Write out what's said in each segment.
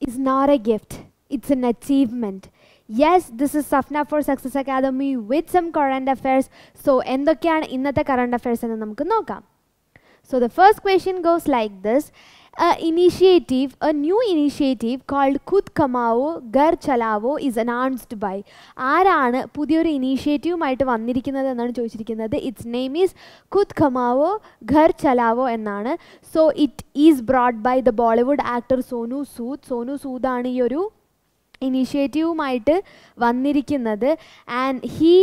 is not a gift, it's an achievement. Yes, this is Safna for Success Academy with some current affairs. So, in the current current affairs, so the first question goes like this. an initiative, a new initiative called Khud Kamao Gar Chalavo is announced by. ആരാണ് പുതിയൊരു ഇനീഷ്യേറ്റീവുമായിട്ട് വന്നിരിക്കുന്നത് എന്നാണ് ചോദിച്ചിരിക്കുന്നത് it's name is Khud Kamao Ghar Chalao എന്നാണ് so it is brought by the Bollywood actor Sonu Sood Sonu സൂദാണ് ഈ ഒരു ഇനീഷ്യേറ്റീവുമായിട്ട് വന്നിരിക്കുന്നത് and he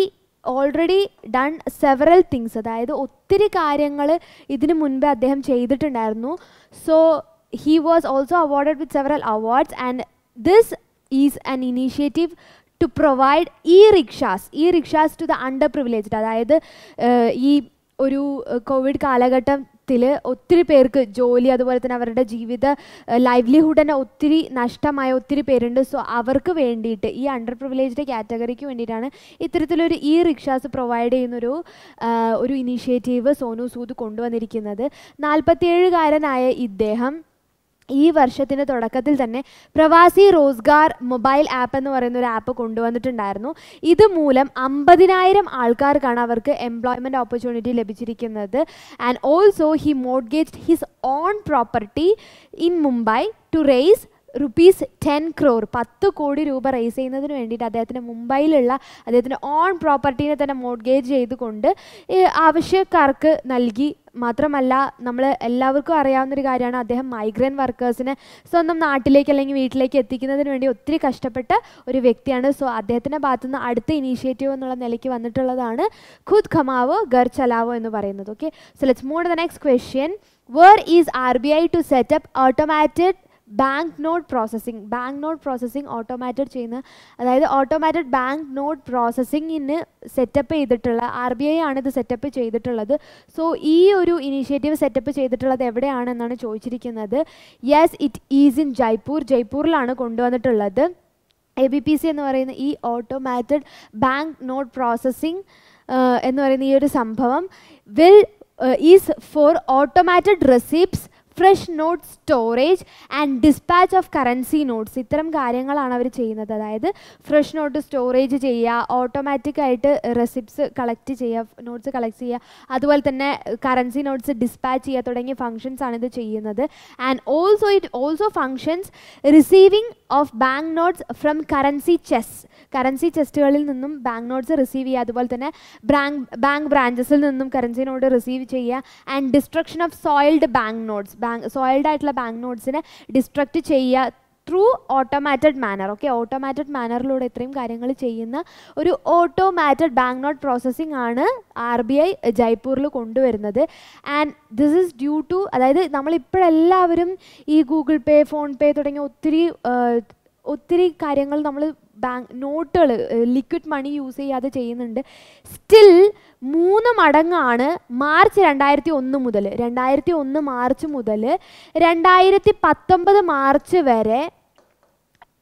already done several things അതായത് ഒത്തിരി കാര്യങ്ങൾ ഇതിനു മുൻപേ അദ്ദേഹം ചെയ്തിട്ടുണ്ടായിരുന്നു so he was also awarded with several awards and this is an initiative to provide e rickshaws e rickshaws to the underprivileged അതായത് ഈ ഒരു കോവിഡ് കാലഘട്ടം ത്തിൽ ഒത്തിരി പേർക്ക് ജോലി അതുപോലെ തന്നെ അവരുടെ ജീവിത ലൈവ്ലിഹുഡ് ഒത്തിരി നഷ്ടമായ ഒത്തിരി പേരുണ്ട് സോ അവർക്ക് വേണ്ടിയിട്ട് ഈ അണ്ടർ പ്രിവിലേജ്ഡ് കാറ്റഗറിക്ക് വേണ്ടിയിട്ടാണ് ഇത്തരത്തിലൊരു ഇ റിക്ഷാസ് പ്രൊവൈഡ് ചെയ്യുന്നൊരു ഒരു ഇനീഷ്യേറ്റീവ് സോനു സൂദ് കൊണ്ടുവന്നിരിക്കുന്നത് നാൽപ്പത്തിയേഴുകാരനായ ഇദ്ദേഹം ഈ വർഷത്തിൻ്റെ തുടക്കത്തിൽ തന്നെ പ്രവാസി റോസ്ഗാർ മൊബൈൽ ആപ്പ് എന്ന് പറയുന്ന ഒരു ആപ്പ് കൊണ്ടുവന്നിട്ടുണ്ടായിരുന്നു ഇതുമൂലം അമ്പതിനായിരം ആൾക്കാർക്കാണ് അവർക്ക് എംപ്ലോയ്മെൻറ്റ് ഓപ്പർച്യൂണിറ്റി ലഭിച്ചിരിക്കുന്നത് and also he mortgaged his own property in Mumbai to raise rupees ten crore പത്ത് കോടി രൂപ റേസ് ചെയ്യുന്നതിന് വേണ്ടിയിട്ട് അദ്ദേഹത്തിന് മുംബൈയിലുള്ള അദ്ദേഹത്തിൻ്റെ ഓൺ പ്രോപ്പർട്ടീനെ തന്നെ മോഡ്ഗേജ് ചെയ്തുകൊണ്ട് ആവശ്യക്കാർക്ക് നൽകി മാത്രമല്ല നമ്മൾ എല്ലാവർക്കും അറിയാവുന്നൊരു കാര്യമാണ് അദ്ദേഹം മൈഗ്രൻറ്റ് വർക്കേഴ്സിനെ സ്വന്തം നാട്ടിലേക്ക് അല്ലെങ്കിൽ വീട്ടിലേക്ക് എത്തിക്കുന്നതിന് വേണ്ടി ഒത്തിരി കഷ്ടപ്പെട്ട ഒരു വ്യക്തിയാണ് സോ അദ്ദേഹത്തിൻ്റെ ഭാഗത്തുനിന്ന് അടുത്ത ഇനീഷ്യേറ്റീവ് എന്നുള്ള നിലയ്ക്ക് വന്നിട്ടുള്ളതാണ് ഖുദ് ഖമാവോ ഗർ ചലാവോ എന്ന് പറയുന്നത് okay so let's move to the next question where is R B I to set up automated bank note processing bank note processing automated ചെയ്യുന്ന അതായത് ഓട്ടോമാറ്റഡ് ബാങ്ക് നോട്ട് പ്രോസസ്സിങ്ങിന് സെറ്റപ്പ് ചെയ്തിട്ടുള്ള ആർ ബി ഐ ആണ് ഇത് സെറ്റപ്പ് ചെയ്തിട്ടുള്ളത് so ഈ ഒരു initiative setup ചെയ്തിട്ടുള്ളത് എവിടെയാണെന്നാണ് ചോദിച്ചിരിക്കുന്നത് yes it is in Jaipur ജയ്പൂരിലാണ് കൊണ്ടുവന്നിട്ടുള്ളത് എ ബി പി സി എന്ന് പറയുന്ന ഈ ഓട്ടോമാറ്റഡ് ബാങ്ക് നോട്ട് പ്രോസസ്സിംഗ് എന്ന് പറയുന്ന ഈ ഒരു സംഭവം will is for automated receipts fresh note storage and dispatch of currency notes ഇത്തരം കാര്യങ്ങളാണ് അവർ ചെയ്യുന്നത് അതായത് ഫ്രഷ് നോട്ട് സ്റ്റോറേജ് ചെയ്യുക ആയിട്ട് റെസിപ്റ്റ്സ് കളക്ട് ചെയ്യുക നോട്ട്സ് കളക്ട് ചെയ്യുക അതുപോലെ തന്നെ കറൻസി നോട്ട്സ് ഡിസ്പാച്ച് ചെയ്യുക തുടങ്ങിയ ഫങ്ഷൻസ് ആണ് ഇത് ചെയ്യുന്നത് and also it also functions receiving of bank notes from currency chest currency ചെസ്റ്റുകളിൽ നിന്നും ബാങ്ക് നോട്ട്സ് റിസീവ് ചെയ്യുക അതുപോലെ തന്നെ ബാങ്ക് ബാങ്ക് ബ്രാഞ്ചസിൽ നിന്നും കറൻസി നോട്ട് റിസീവ് ചെയ്യുക and destruction of soiled bank notes bank soiled ആയിട്ടുള്ള ബാങ്ക് നോട്ട്സിനെ ഡിസ്ട്രക്റ്റ് ചെയ്യുക through automated manner okay automated മാനറിലൂടെ ഇത്രയും കാര്യങ്ങൾ ചെയ്യുന്ന ഒരു ഓട്ടോമാറ്റഡ് ബാങ്ക് നോട്ട് പ്രോസസ്സിംഗ് ആണ് ആർ ബി ഐ ജയ്പൂരിൽ കൊണ്ടുവരുന്നത് and this is due to അതായത് നമ്മളിപ്പോഴെല്ലാവരും ഈ ഗൂഗിൾ പേ ഫോൺ പേ തുടങ്ങിയ ഒത്തിരി ഒത്തിരി കാര്യങ്ങൾ നമ്മൾ ബാങ്ക് നോട്ടുകൾ ലിക്വിഡ് മണി യൂസ് ചെയ്യാതെ ചെയ്യുന്നുണ്ട് സ്റ്റിൽ മൂന്ന് മടങ്ങാണ് മാർച്ച് രണ്ടായിരത്തി ഒന്ന് മുതൽ രണ്ടായിരത്തി ഒന്ന് മാർച്ച് മുതൽ രണ്ടായിരത്തി പത്തൊമ്പത് മാർച്ച് വരെ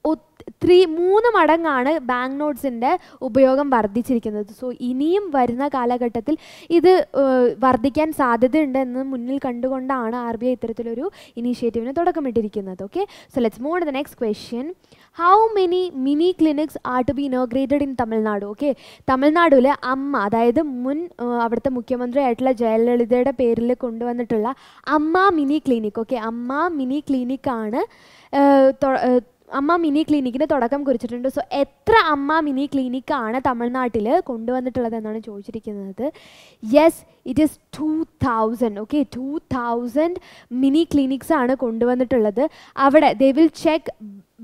ഒത്തിരി മൂന്ന് മടങ്ങാണ് ബാങ്ക് നോട്ട്സിൻ്റെ ഉപയോഗം വർദ്ധിച്ചിരിക്കുന്നത് സോ ഇനിയും വരുന്ന കാലഘട്ടത്തിൽ ഇത് വർദ്ധിക്കാൻ സാധ്യതയുണ്ടെന്ന് മുന്നിൽ കണ്ടുകൊണ്ടാണ് ആർ ബി ഐ ഇത്തരത്തിലൊരു ഇനീഷ്യേറ്റീവിന് തുടക്കമിട്ടിരിക്കുന്നത് okay so let's move to the next question how many mini clinics are to be inaugurated in Tamil Nadu okay തമിഴ്നാടുവിലെ അമ്മ അതായത് മുൻ അവിടുത്തെ മുഖ്യമന്ത്രിയായിട്ടുള്ള ജയലളിതയുടെ പേരിൽ കൊണ്ടുവന്നിട്ടുള്ള Amma mini clinic okay Amma mini ക്ലിനിക്കാണ് അമ്മ മിനി ക്ലിനിക്കിന് തുടക്കം കുറിച്ചിട്ടുണ്ട് സോ എത്ര അമ്മ മിനി ക്ലിനിക്കാണ് തമിഴ്നാട്ടിൽ കൊണ്ടുവന്നിട്ടുള്ളത് എന്നാണ് ചോദിച്ചിരിക്കുന്നത് yes it is two thousand okay two thousand mini clinics ആണ് കൊണ്ടുവന്നിട്ടുള്ളത് അവിടെ they will check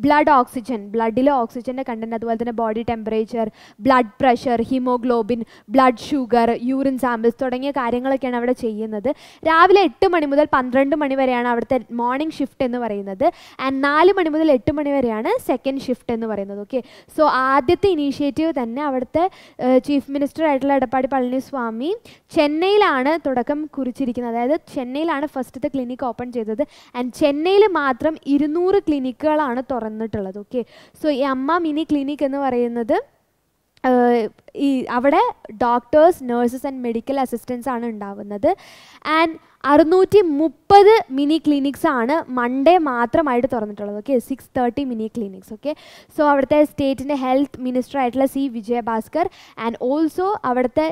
blood oxygen ബ്ലഡിലെ ഓക്സിജൻ്റെ കണ്ടൻറ്റ് അതുപോലെ തന്നെ body temperature blood pressure haemoglobin blood sugar urine samples തുടങ്ങിയ കാര്യങ്ങളൊക്കെയാണ് അവിടെ ചെയ്യുന്നത് രാവിലെ എട്ട് മണി മുതൽ പന്ത്രണ്ട് മണി വരെയാണ് അവിടുത്തെ മോർണിംഗ് ഷിഫ്റ്റ് എന്ന് പറയുന്നത് ആൻഡ് നാല് മണി മുതൽ എട്ട് മണി വരെയാണ് സെക്കൻഡ് ഷിഫ്റ്റ് എന്ന് പറയുന്നത് ഓക്കെ സോ ആദ്യത്തെ ഇനീഷ്യേറ്റീവ് തന്നെ അവിടുത്തെ ചീഫ് മിനിസ്റ്റർ ആയിട്ടുള്ള എടപ്പാടി പളനിസ്വാമി ചെന്നൈയിലാണ് തുടക്കം കുറിച്ചിരിക്കുന്നത് അതായത് ചെന്നൈയിലാണ് ഫസ്റ്റത്തെ ക്ലിനിക്ക് ഓപ്പൺ ചെയ്തത് ആൻഡ് ചെന്നൈയിൽ മാത്രം ഇരുന്നൂറ് ക്ലിനിക്കുകളാണ് തുറന്നിട്ടുള്ളത് ഓക്കെ സോ ഈ അമ്മ മിനി ക്ലിനിക് എന്ന് പറയുന്നത് ഈ അവിടെ doctors nurses and medical assistance ആണ് ഉണ്ടാവുന്നത് ആൻഡ് അറുന്നൂറ്റി മുപ്പത് മിനി ക്ലിനിക്സ് ആണ് മൺഡേ മാത്രമായിട്ട് തുറന്നിട്ടുള്ളത് okay six thirty mini clinics okay so അവിടുത്തെ സ്റ്റേറ്റിൻ്റെ ഹെൽത്ത് മിനിസ്റ്റർ ആയിട്ടുള്ള സി വിജയഭാസ്കർ ആൻഡ് ഓൾസോ അവിടുത്തെ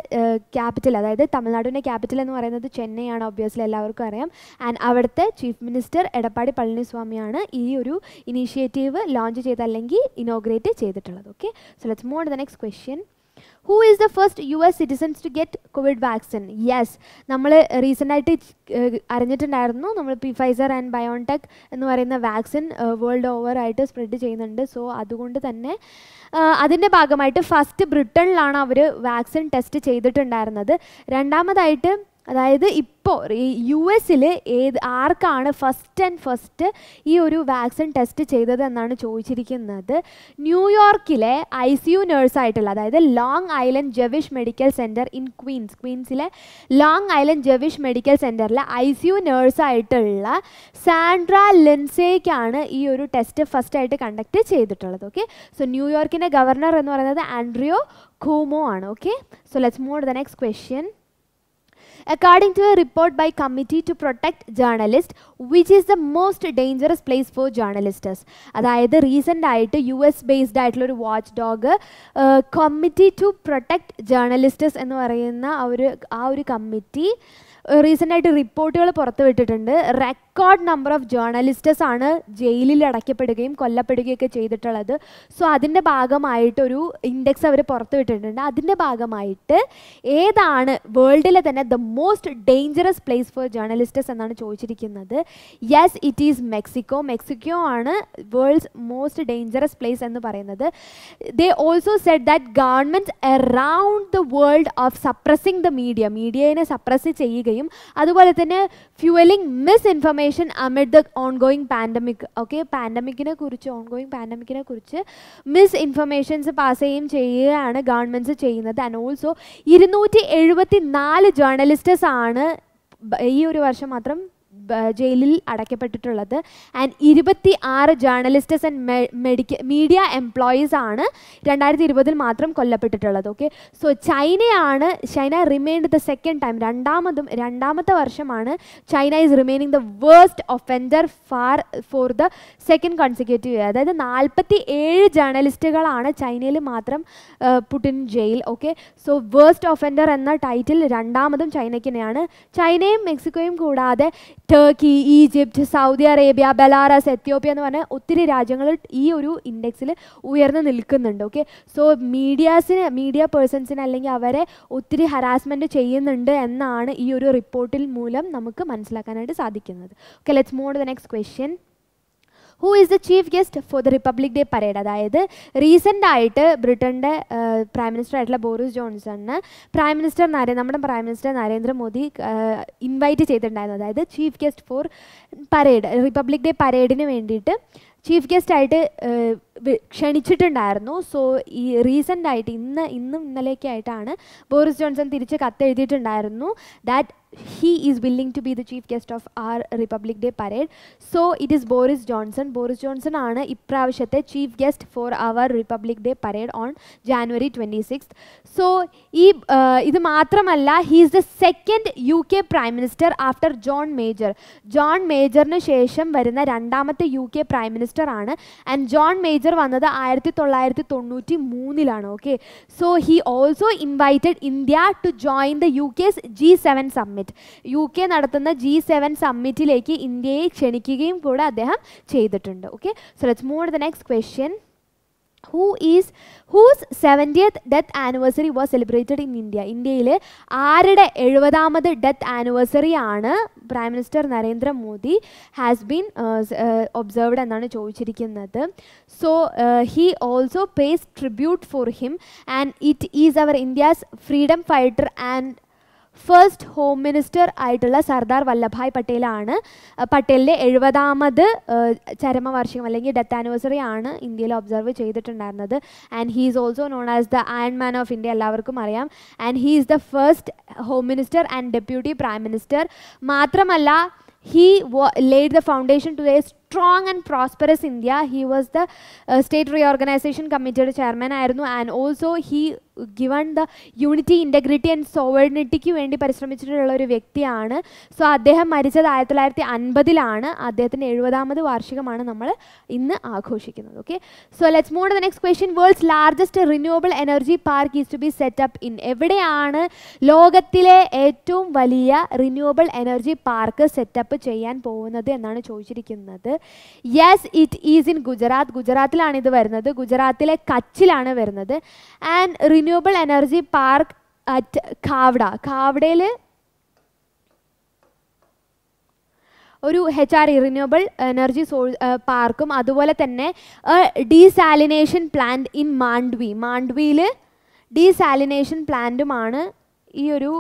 ക്യാപിറ്റൽ അതായത് തമിഴ്നാടിൻ്റെ ക്യാപിറ്റൽ എന്ന് പറയുന്നത് ചെന്നൈ ആണ് ഒബ്വിയസ്ലി എല്ലാവർക്കും അറിയാം ആൻഡ് അവിടുത്തെ ചീഫ് മിനിസ്റ്റർ എടപ്പാടി പളനിസ്വാമിയാണ് ഈ ഒരു ഇനീഷ്യേറ്റീവ് ലോഞ്ച് ചെയ്ത് അല്ലെങ്കിൽ ഇനോഗ്രേറ്റ് ചെയ്തിട്ടുള്ളത് okay so let's move the next question who is the first U S citizens to get Covid vaccine yes നമ്മൾ റീസെൻ്റായിട്ട് അറിഞ്ഞിട്ടുണ്ടായിരുന്നു നമ്മൾ പി ഫൈസർ ആൻഡ് ബയോൺടെക് എന്ന് പറയുന്ന വാക്സിൻ വേൾഡ് ഓവർ ആയിട്ട് സ്പ്രെഡ് ചെയ്യുന്നുണ്ട് സോ അതുകൊണ്ട് തന്നെ അതിൻ്റെ ഭാഗമായിട്ട് ഫസ്റ്റ് ബ്രിട്ടനിലാണ് അവർ വാക്സിൻ ടെസ്റ്റ് ചെയ്തിട്ടുണ്ടായിരുന്നത് രണ്ടാമതായിട്ട് അതായത് ഇപ്പോൾ യു എസിൽ ഏത് ആർക്കാണ് ഫസ്റ്റ് ആൻഡ് ഫസ്റ്റ് ഈ ഒരു വാക്സിൻ ടെസ്റ്റ് ചെയ്തത് എന്നാണ് ചോദിച്ചിരിക്കുന്നത് ന്യൂയോർക്കിലെ ഐ സി യു നേഴ്സായിട്ടുള്ള അതായത് Long Island Jewish Medical Center in Queens ക്വീൻസിലെ ലോങ് ഐലൻഡ് ജെവിഷ് മെഡിക്കൽ സെൻറ്ററിലെ ഐ സി യു നേഴ്സായിട്ടുള്ള സാൻഡ്ര ലെൻസേക്കാണ് ഈ ഒരു ടെസ്റ്റ് ഫസ്റ്റ് ആയിട്ട് കണ്ടക്ട് ചെയ്തിട്ടുള്ളത് ഓക്കെ സോ ന്യൂയോർക്കിൻ്റെ ഗവർണർ എന്ന് പറയുന്നത് ആൻഡ്രിയോ കൂമോ ആണ് okay so let's move the next question according to a report by committee to protect journalist which is the most dangerous place for journalists അതായത് recent ആയിട്ട് U S based ആയിട്ടുള്ള ഒരു watchdog committee to protect journalists എന്ന് പറയുന്ന ഒരു ആ ഒരു committee recent ആയിട്ട് റിപ്പോർട്ടുകൾ പുറത്തുവിട്ടിട്ടുണ്ട് റെക് റെക്കോർഡ് നമ്പർ ഓഫ് ജേർണലിസ്റ്റസ് ആണ് ജയിലിൽ അടയ്ക്കപ്പെടുകയും കൊല്ലപ്പെടുകയൊക്കെ ചെയ്തിട്ടുള്ളത് സോ അതിൻ്റെ ഭാഗമായിട്ടൊരു ഇൻഡെക്സ് അവർ പുറത്തുവിട്ടിട്ടുണ്ട് അതിൻ്റെ ഭാഗമായിട്ട് ഏതാണ് വേൾഡിലെ തന്നെ the most dangerous place for journalists എന്നാണ് ചോദിച്ചിരിക്കുന്നത് yes it is Mexico Mexico ആണ് വേൾഡ്സ് മോസ്റ്റ് ഡേഞ്ചറസ് പ്ലേസ് എന്ന് പറയുന്നത് they also said that government around the world of suppressing the media മീഡിയയെ സപ്രസ് ചെയ്യുകയും അതുപോലെ തന്നെ fuelling misinformation vaccination amid the ongoing pandemic okay പാൻഡമിക്കിനെ കുറിച്ച് ongoing പാൻഡമിക്കിനെ കുറിച്ച് മിസ് ഇൻഫർമേഷൻസ് പാസ് ചെയ്യുകയും ചെയ്യുകയാണ് ഗവൺമെൻറ്സ് ചെയ്യുന്നത് ആൻഡ് ഓൾസോ ഇരുന്നൂറ്റി എഴുപത്തി നാല് ജേർണലിസ്റ്റേഴ്സ് ആണ് ഈ ഒരു വർഷം മാത്രം ജയിലിൽ അടയ്ക്കപ്പെട്ടിട്ടുള്ളത് ആൻഡ് ഇരുപത്തി ആറ് ജേർണലിസ്റ്റസ് ആൻഡ് മെഡിക്ക മീഡിയ എംപ്ലോയീസ് ആണ് രണ്ടായിരത്തി ഇരുപതിൽ മാത്രം കൊല്ലപ്പെട്ടിട്ടുള്ളത് ഓക്കെ സോ ചൈനയാണ് China remained the second time രണ്ടാമതും രണ്ടാമത്തെ വർഷമാണ് China is remaining the worst offender far for the second consecutive year അതായത് നാൽപ്പത്തി ഏഴ് ജേർണലിസ്റ്റുകളാണ് ചൈനയിൽ മാത്രം put in jail okay so worst offender എന്ന ടൈറ്റിൽ രണ്ടാമതും ചൈനയ്ക്ക് തന്നെയാണ് ചൈനയും മെക്സിക്കോയും കൂടാതെ Turkey Egypt Saudi Arabia Belarus Ethiopia എന്ന് പറഞ്ഞ ഒത്തിരി രാജ്യങ്ങൾ ഈ ഒരു ഇൻഡെക്സിൽ ഉയർന്നു നിൽക്കുന്നുണ്ട് ഓക്കെ സോ മീഡിയാസിന് മീഡിയ പേഴ്സൺസിന് അല്ലെങ്കിൽ അവരെ ഒത്തിരി ഹരാസ്മെൻ്റ് ചെയ്യുന്നുണ്ട് എന്നാണ് ഈ ഒരു റിപ്പോർട്ടിൽ മൂലം നമുക്ക് മനസ്സിലാക്കാനായിട്ട് സാധിക്കുന്നത് okay let's move to the next question who is the chief guest for the Republic Day parade അതായത് റീസെൻ്റ് ആയിട്ട് ബ്രിട്ടൻ്റെ പ്രൈം മിനിസ്റ്റർ ആയിട്ടുള്ള ബോറിസ് ജോൺസണിന് പ്രൈം മിനിസ്റ്റർ നരേ നമ്മുടെ പ്രൈം മിനിസ്റ്റർ നരേന്ദ്രമോദി ഇൻവൈറ്റ് ചെയ്തിട്ടുണ്ടായിരുന്നു അതായത് chief guest for parade Republic Day പരേഡിന് വേണ്ടിയിട്ട് ചീഫ് ഗസ്റ്റായിട്ട് ക്ഷണിച്ചിട്ടുണ്ടായിരുന്നു സോ ഈ റീസെൻ്റ് ആയിട്ട് ഇന്ന് ഇന്നും ഇന്നലെയൊക്കെയായിട്ടാണ് ബോറിസ് ജോൺസൺ തിരിച്ച് കത്തെഴുതിയിട്ടുണ്ടായിരുന്നു that he is willing to be the chief guest of our Republic Day parade so it is Boris Johnson Boris Johnson ആണ് ഇപ്രാവശ്യത്തെ chief guest for our Republic Day parade on January twenty six so ഈ ഇത് മാത്രമല്ല he's the second U K prime minister after John Major John മേജറിന് ശേഷം വരുന്ന രണ്ടാമത്തെ U K prime minister ആണ് ആൻഡ് ജോൺ മേജർ ലെക്ചർ വന്നത് ആയിരത്തി തൊള്ളായിരത്തി തൊണ്ണൂറ്റി മൂന്നിലാണ് okay so he also invited India to join the U കെസ് G seven summit U K നടത്തുന്ന ജി സെവൻ സമ്മിറ്റിലേക്ക് ഇന്ത്യയെ ക്ഷണിക്കുകയും കൂടെ അദ്ദേഹം ചെയ്തിട്ടുണ്ട് okay so let's move the next question who is whose seventieth death anniversary was celebrated in India ഇന്ത്യയിൽ ആരുടെ എഴുപതാമത് ഡെത്ത് ആനിവേഴ്സറി ആണ് prime minister Narendra Modi has been observed എന്നാണ് ചോദിച്ചിരിക്കുന്നത് so he also pays tribute for him and it is our India's freedom fighter and first home minister ആയിട്ടുള്ള സർദാർ വല്ലഭായ് പട്ടേലാണ് പട്ടേലിൻ്റെ എഴുപതാമത് ചരമവാർഷികം അല്ലെങ്കിൽ death anniversary ആണ് ഇന്ത്യയിൽ ഒബ്സർവ് ചെയ്തിട്ടുണ്ടായിരുന്നത് and he is also known as the iron man of India എല്ലാവർക്കും അറിയാം and he is the first home minister and deputy prime minister മാത്രമല്ല laid laid the foundation to strong strong and prosperous India. He was the re state reorganization committee chairman, and also he given the unity integrity and സോവർണിറ്റിക്ക് വേണ്ടി പരിശ്രമിച്ചിട്ടുള്ള ഒരു വ്യക്തിയാണ് so അദ്ദേഹം മരിച്ചത് ആയിരത്തി തൊള്ളായിരത്തി അൻപതിലാണ് അദ്ദേഹത്തിൻ്റെ എഴുപതാമത് വാർഷികമാണ് നമ്മൾ ഇന്ന് ആഘോഷിക്കുന്നത് okay so let's move the next question world's largest renewable energy park is to be set up in എവിടെയാണ് ലോകത്തിലെ ഏറ്റവും വലിയ റിന്യൂവബിൾ എനർജി പാർക്ക് സെറ്റപ്പ് ചെയ്യാൻ പോകുന്നത് എന്നാണ് ചോദിച്ചിരിക്കുന്നത് yes it is in Gujarat ഗുജറാത്തിലാണ് ഇത് വരുന്നത് ഗുജറാത്തിലെ കച്ചിലാണ് വരുന്നത് and renew renewable energy park at Khavda ഖാവ്ഡയിൽ ഒരു H R E renewable energy so പാർക്കും അതുപോലെ തന്നെ ഡീസാലിനേഷൻ പ്ലാന്റ് ഇൻ മാണ്ഡ്വി മാണ്ഡ്വിയിൽ ഡീസാലിനേഷൻ പ്ലാന്റുമാണ് ഈ ഒരു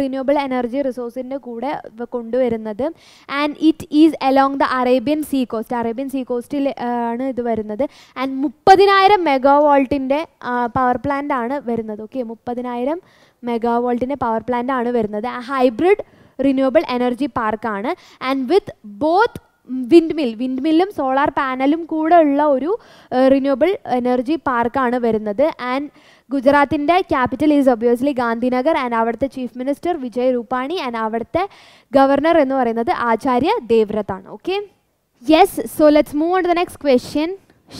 റിന്യൂവബിൾ എനർജി റിസോഴ്സിൻ്റെ കൂടെ കൊണ്ടുവരുന്നത് and it is along the Arabian sea coast Arabian sea കോസ്റ്റിൽ ആണ് ഇത് വരുന്നത് ആൻഡ് മുപ്പതിനായിരം മെഗാവോൾട്ടിൻ്റെ പവർ പ്ലാന്റ് ആണ് വരുന്നത് ഓക്കെ മുപ്പതിനായിരം മെഗാവോൾട്ടിൻ്റെ പവർ പ്ലാന്റ് ആണ് വരുന്നത് ഹൈബ്രിഡ് റിന്യൂവബിൾ എനർജി പാർക്കാണ് and with both wind mill wind മില്ലും സോളാർ പാനലും കൂടെ ഉള്ള ഒരു റിന്യൂവബിൾ എനർജി പാർക്കാണ് വരുന്നത് ആൻഡ് ഗുജറാത്തിൻ്റെ capital is obviously Gandhinagar and അവിടുത്തെ chief minister Vijay Rupani and അവിടുത്തെ ഗവർണർ എന്ന് പറയുന്നത് ആചാര്യ ആണ് okay yes so let's move on to the next question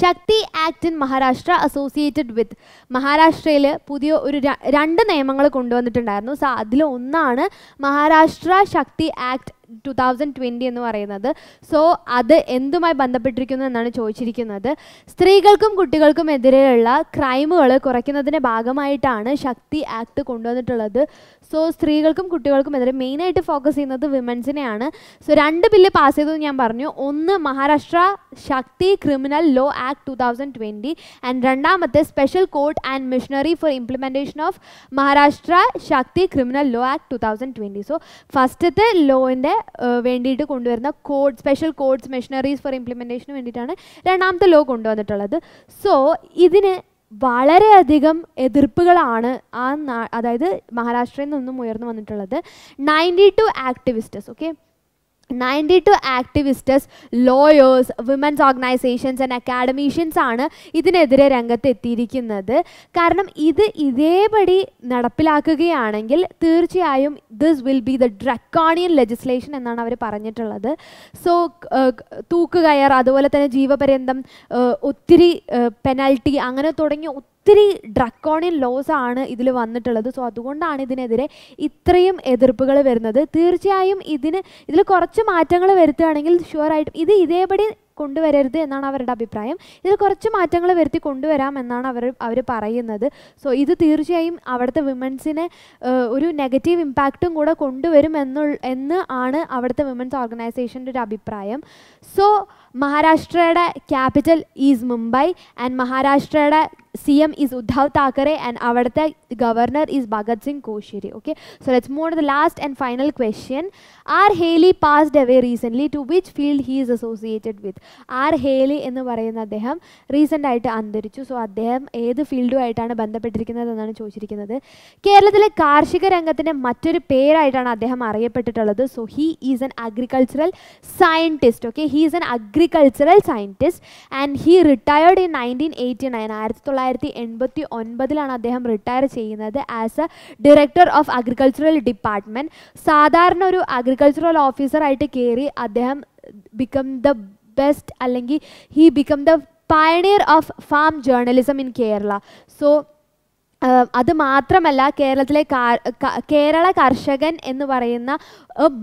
Shakti act in Maharashtra associated with മഹാരാഷ്ട്രയിൽ പുതിയ ഒരു രണ്ട് നിയമങ്ങൾ കൊണ്ടുവന്നിട്ടുണ്ടായിരുന്നു സോ അതിൽ ഒന്നാണ് മഹാരാഷ്ട്ര ശക്തി ആക്ട് ടു തൗസൻഡ് ട്വൻറ്റി എന്ന് പറയുന്നത് സോ അത് എന്തുമായി ബന്ധപ്പെട്ടിരിക്കുന്നു എന്നാണ് ചോദിച്ചിരിക്കുന്നത് സ്ത്രീകൾക്കും കുട്ടികൾക്കും എതിരെയുള്ള ക്രൈമുകൾ കുറയ്ക്കുന്നതിൻ്റെ ഭാഗമായിട്ടാണ് ശക്തി ആക്ട് കൊണ്ടുവന്നിട്ടുള്ളത് സോ സ്ത്രീകൾക്കും കുട്ടികൾക്കും എതിരെ മെയിനായിട്ട് ഫോക്കസ് ചെയ്യുന്നത് വിമൻസിനെയാണ് സോ രണ്ട് ബില്ല് പാസ് ചെയ്തത് ഞാൻ പറഞ്ഞു ഒന്ന് Maharashtra Shakti criminal law act two thousand twenty and രണ്ടാമത്തെ special court and machinery for implementation of Maharashtra Shakti criminal law act two thousand twenty so ഫസ്റ്റത്തെ ലോവിൻ്റെ വേണ്ടിയിട്ട് കൊണ്ടുവരുന്ന code special codes machineries for ഇംപ്ലിമെൻറ്റേഷന് വേണ്ടിയിട്ടാണ് രണ്ടാമത്തെ ലോ കൊണ്ടുവന്നിട്ടുള്ളത് സോ ഇതിന് വളരെയധികം എതിർപ്പുകളാണ് ആ അതായത് മഹാരാഷ്ട്രയിൽ നിന്നും ഉയർന്നു വന്നിട്ടുള്ളത് ninety two activists okay ninety two activists lawyers women's organisations and academicians ആണ് ഇതിനെതിരെ രംഗത്ത് എത്തിയിരിക്കുന്നത് കാരണം ഇത് ഇതേപടി നടപ്പിലാക്കുകയാണെങ്കിൽ തീർച്ചയായും this will be the draconian legislation എന്നാണ് അവർ പറഞ്ഞിട്ടുള്ളത് സോ തൂക്കുകയർ അതുപോലെ തന്നെ ജീവപര്യന്തം ഒത്തിരി പെനൽറ്റി അങ്ങനെ തുടങ്ങിയ ഒത്തിരി ഡ്രക്കോണിയൻ ലോസ് ആണ് ഇതിൽ വന്നിട്ടുള്ളത് സോ അതുകൊണ്ടാണ് ഇതിനെതിരെ ഇത്രയും എതിർപ്പുകൾ വരുന്നത് തീർച്ചയായും ഇതിന് ഇതിൽ കുറച്ച് മാറ്റങ്ങൾ വരുത്തുകയാണെങ്കിൽ ഷുവറായിട്ടും ഇത് ഇതേപടി കൊണ്ടുവരരുത് എന്നാണ് അവരുടെ അഭിപ്രായം ഇതിൽ കുറച്ച് മാറ്റങ്ങൾ വരുത്തി കൊണ്ടുവരാം എന്നാണ് അവർ അവർ പറയുന്നത് സോ ഇത് തീർച്ചയായും അവിടുത്തെ വിമൻസിനെ ഒരു നെഗറ്റീവ് ഇമ്പാക്റ്റും കൂടെ കൊണ്ടുവരും എന്ന് ആണ് അവിടുത്തെ വിമൻസ് ഓർഗനൈസേഷൻ്റെ ഒരു അഭിപ്രായം സോ മഹാരാഷ്ട്രയുടെ ക്യാപിറ്റൽ ഈസ് മുംബൈ ആൻഡ് മഹാരാഷ്ട്രയുടെ C M is Uddhav Thackeray and അവിടുത്തെ governor is Bhagat Singh Koshyari okay so let's move to the last and final question R Hely passed away recently to which field he is associated with R Hely എന്ന് പറയുന്ന അദ്ദേഹം recent ആയിട്ട് അന്തരിച്ചു so അദ്ദേഹം ഏത് ഫീൽഡുമായിട്ടാണ് ബന്ധപ്പെട്ടിരിക്കുന്നത് എന്നാണ് ചോദിച്ചിരിക്കുന്നത് കേരളത്തിലെ കാർഷിക രംഗത്തിൻ്റെ മറ്റൊരു പേരായിട്ടാണ് അദ്ദേഹം അറിയപ്പെട്ടിട്ടുള്ളത് so he is an agricultural scientist okay he is an agri agricultural scientist and he retired in nineteen eighty nine ആയിരത്തി തൊള്ളായിരത്തി എൺപത്തി ഒൻപതിലാണ് അദ്ദേഹം റിട്ടയർ ചെയ്യുന്നത് as a director of agricultural department സാധാരണ ഒരു അഗ്രികൾച്ചറൽ ഓഫീസറായിട്ട് കയറി അദ്ദേഹം ബിക്കം ദ ബെസ്റ്റ് അല്ലെങ്കിൽ he become the pioneer of farm journalism in Kerala so അത് മാത്രമല്ല കേരളത്തിലെ കേരള കർഷകൻ എന്ന് പറയുന്ന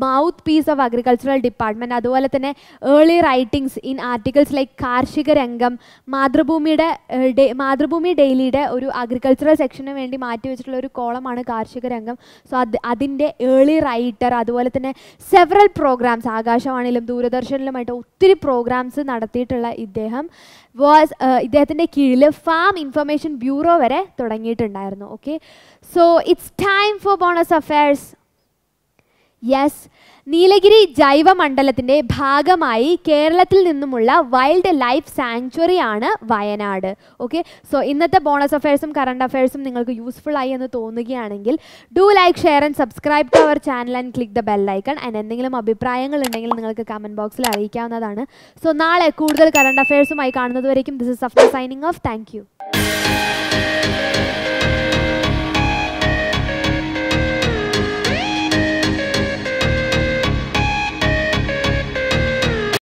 mouthpiece of agricultural department അതുപോലെ തന്നെ early writings in articles like Karshika Rangam മാതൃഭൂമിയുടെ മാതൃഭൂമി ഡെയിലിയുടെ ഒരു അഗ്രികൾച്ചറൽ സെക്ഷന് വേണ്ടി മാറ്റി വെച്ചിട്ടുള്ള ഒരു കോളമാണ് കാർഷിക രംഗം സോ അത് അതിൻ്റെ ഏർലി റൈറ്റർ അതുപോലെ തന്നെ സെവറൽ പ്രോഗ്രാംസ് ആകാശവാണിയിലും ദൂരദർശനിലുമായിട്ട് ഒത്തിരി പ്രോഗ്രാംസ് നടത്തിയിട്ടുള്ള ഇദ്ദേഹം വാസ് ഇദ്ദേഹത്തിൻ്റെ കീഴിൽ ഫാം ഇൻഫർമേഷൻ ബ്യൂറോ വരെ തുടങ്ങിയിട്ടുണ്ടായിരുന്നു okay so it's time for bonus affairs yes Nilgiri ജൈവമണ്ഡലത്തിൻ്റെ ഭാഗമായി കേരളത്തിൽ നിന്നുമുള്ള വൈൽഡ് ലൈഫ് സാങ്ച്വറി ആണ് വയനാട് ഓക്കെ സോ ഇന്നത്തെ ബോണസ് അഫയേഴ്സും കറണ്ട് അഫയേഴ്സും നിങ്ങൾക്ക് യൂസ്ഫുൾ ആയി എന്ന് തോന്നുകയാണെങ്കിൽ do like share and subscribe to our channel and click the bell icon and എന്തെങ്കിലും അഭിപ്രായങ്ങൾ ഉണ്ടെങ്കിൽ നിങ്ങൾക്ക് കമൻറ്റ് ബോക്സിൽ അറിയിക്കാവുന്നതാണ് സോ നാളെ കൂടുതൽ കറണ്ട് അഫയേഴ്സുമായി കാണുന്നതുവരേക്കും this is Safna signing off thank U